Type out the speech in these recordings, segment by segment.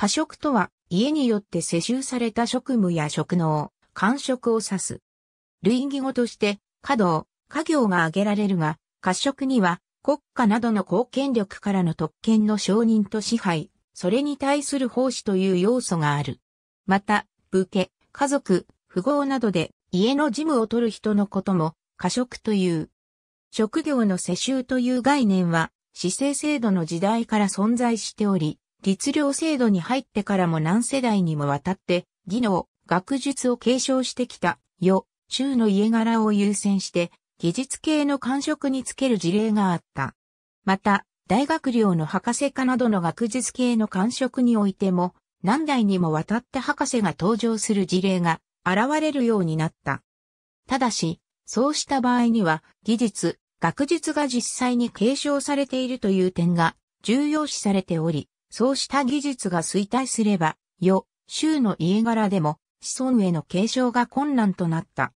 過食とは、家によって世襲された職務や職能、官職を指す。類義語として、稼働、家業が挙げられるが、過食には、国家などの貢献力からの特権の承認と支配、それに対する奉仕という要素がある。また、武家、家族、富豪などで家の事務を取る人のことも、過食という。職業の世襲という概念は、市政制度の時代から存在しており、律令制度に入ってからも何世代にもわたって、技能、学術を継承してきた、よ。中の家柄を優先して、技術系の官職につける事例があった。また、大学寮の博士課などの学術系の官職においても、何代にもわたって博士が登場する事例が現れるようになった。ただし、そうした場合には、技術、学術が実際に継承されているという点が重要視されており、そうした技術が衰退すれば、世、州の家柄でも子孫への継承が困難となった。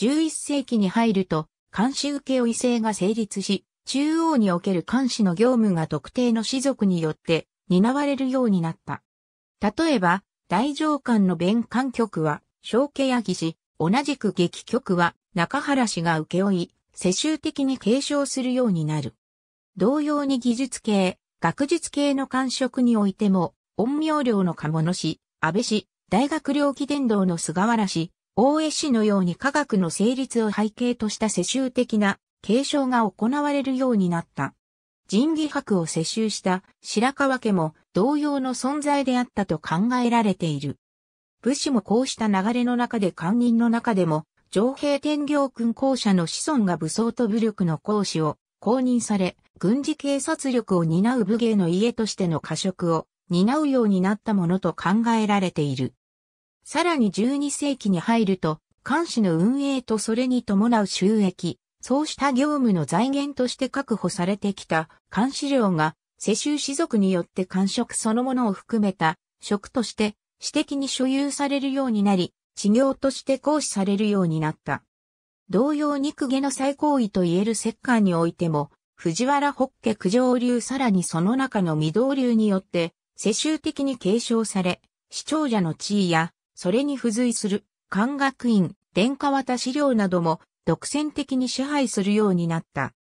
11世紀に入ると、監視受け負制が成立し、中央における監視の業務が特定の士族によって担われるようになった。例えば、大上官の弁官局は、小家や義士、同じく劇局は、中原氏が受け負い、世襲的に継承するようになる。同様に技術系、学術系の官職においても、陰陽寮の鴨野氏、安倍氏、大学領記伝道の菅原氏、大江氏のように科学の成立を背景とした世襲的な継承が行われるようになった。仁義博を世襲した白川家も同様の存在であったと考えられている。武士もこうした流れの中で官人の中でも、上平天行君校舎の子孫が武装と武力の行使を公認され、軍事警察力を担う武芸の家としての過食を担うようになったものと考えられている。さらに12世紀に入ると、監視の運営とそれに伴う収益、そうした業務の財源として確保されてきた監視料が世襲士族によって官職そのものを含めた職として私的に所有されるようになり、事業として行使されるようになった。同様に公家の最高位と言える石棺においても、藤原北家九条流さらにその中の御堂流によって、世襲的に継承され、視聴者の地位や、それに付随する、官学院、殿下渡資料なども、独占的に支配するようになった。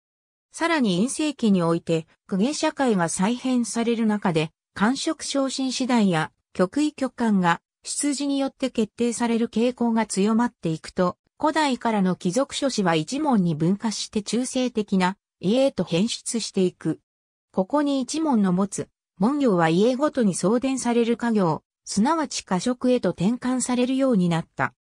さらに陰性期において、公家社会が再編される中で、官職昇進次第や、局位局官が、出自によって決定される傾向が強まっていくと、古代からの貴族書誌は一門に分化して中性的な家へと変質していく。ここに一門の持つ、門行は家ごとに送電される家業、すなわち家職へと転換されるようになった。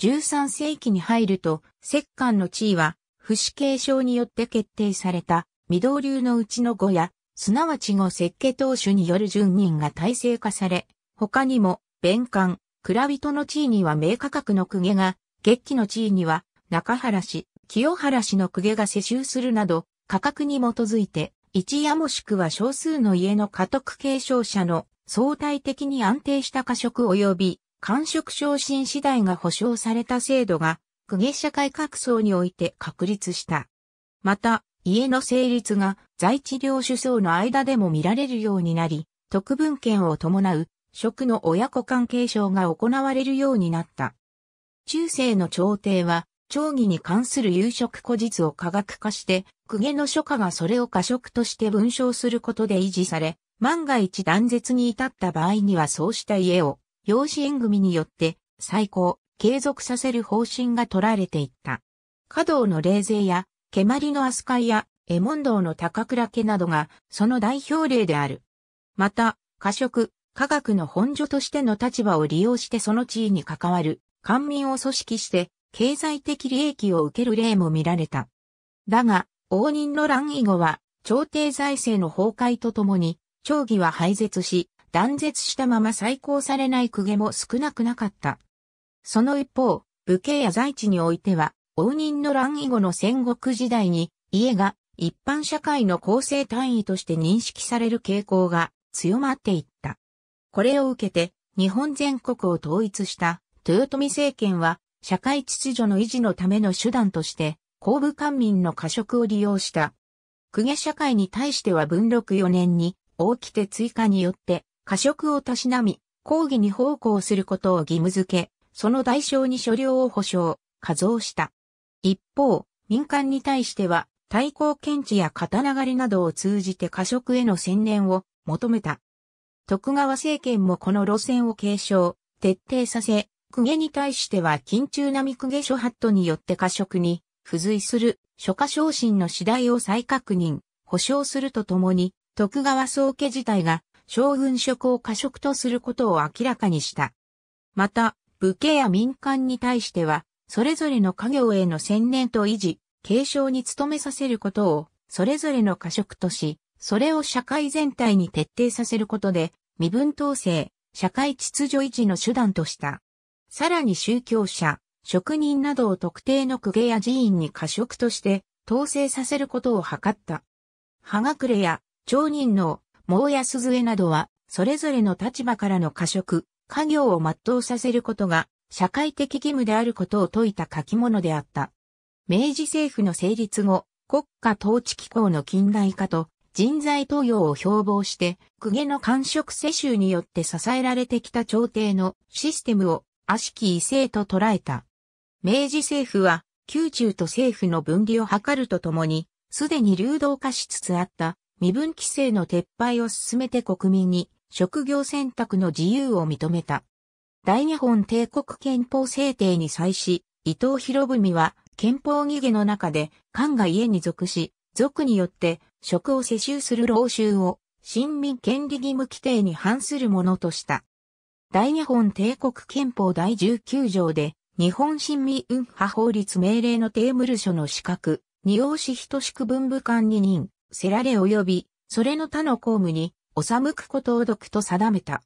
13世紀に入ると、摂関の地位は、不死継承によって決定された、御道流のうちの語や、すなわち語設計当主による順人が体制化され、他にも、弁官、蔵人の地位には名価格の公家が月期の地位には、中原氏、清原氏の公家が世襲するなど、価格に基づいて、一夜もしくは少数の家の家督継承者の相対的に安定した過食及び、官職昇進次第が保障された制度が、公家社会格層において確立した。また、家の成立が在地領主層の間でも見られるようになり、特分権を伴う職の親子間継承が行われるようになった。中世の朝廷は、長義に関する有食古実を科学化して、公家の書家がそれを過食として文章することで維持され、万が一断絶に至った場合にはそうした家を、養子縁組によって、再興、継続させる方針が取られていった。華道の冷勢や、蹴鞠の扱いや、絵門答の高倉家などが、その代表例である。また、過食、科学の本所としての立場を利用してその地位に関わる、官民を組織して経済的利益を受ける例も見られた。だが、応仁の乱以後は、朝廷財政の崩壊とともに、町議は廃絶し、断絶したまま再興されない公家も少なくなかった。その一方、武家や在地においては、応仁の乱以後の戦国時代に、家が一般社会の構成単位として認識される傾向が強まっていった。これを受けて、日本全国を統一した豊臣政権は、社会秩序の維持のための手段として、公務官民の過食を利用した。公家社会に対しては文禄4年に、大きて追加によって、過食をたしなみ、抗議に奉公することを義務付け、その代償に所領を保障、加増した。一方、民間に対しては、対抗検知や刀流れなどを通じて過食への専念を求めた。徳川政権もこの路線を継承、徹底させ、公家に対しては緊中並み公家諸法度によって過食に付随する諸家昇進の次第を再確認、保障するとともに、徳川宗家自体が将軍職を過食とすることを明らかにした。また、武家や民間に対しては、それぞれの家業への専念と維持、継承に努めさせることを、それぞれの過食とし、それを社会全体に徹底させることで、身分統制、社会秩序維持の手段とした。さらに宗教者、職人などを特定の公家や寺院に過食として統制させることを図った。葉隠れや町人の毛や鈴江などは、それぞれの立場からの過食、家業を全うさせることが社会的義務であることを説いた書き物であった。明治政府の成立後、国家統治機構の近代化と人材登用を標榜して、公家の官職世襲によって支えられてきた朝廷のシステムを悪しき異性と捉えた。明治政府は、宮中と政府の分離を図るとともに、すでに流動化しつつあった身分規制の撤廃を進めて国民に職業選択の自由を認めた。大日本帝国憲法制定に際し、伊藤博文は憲法義義の中で、官が家に属し、族によって職を世襲する老衆を、新民権利義務規定に反するものとした。大日本帝国憲法第19条で、日本新民運派法律命令のテーブル書の資格、二王子等しく文部官に任、せられ及び、それの他の公務に、おさむくことを読と定めた。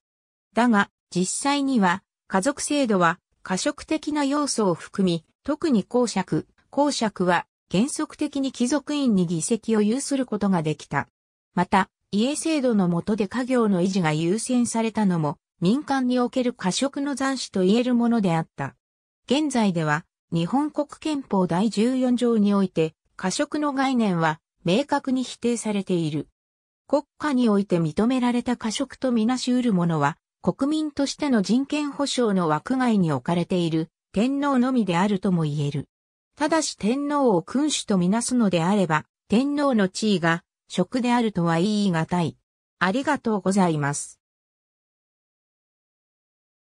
だが、実際には、家族制度は、過食的な要素を含み、特に公爵、公爵は、原則的に貴族院に議席を有することができた。また、家制度の下で家業の維持が優先されたのも、民間における過食の残死と言えるものであった。現在では、日本国憲法第14条において、過食の概念は明確に否定されている。国家において認められた過食とみなし得るものは、国民としての人権保障の枠外に置かれている天皇のみであるとも言える。ただし天皇を君主とみなすのであれば、天皇の地位が食であるとは言い難い。ありがとうございます。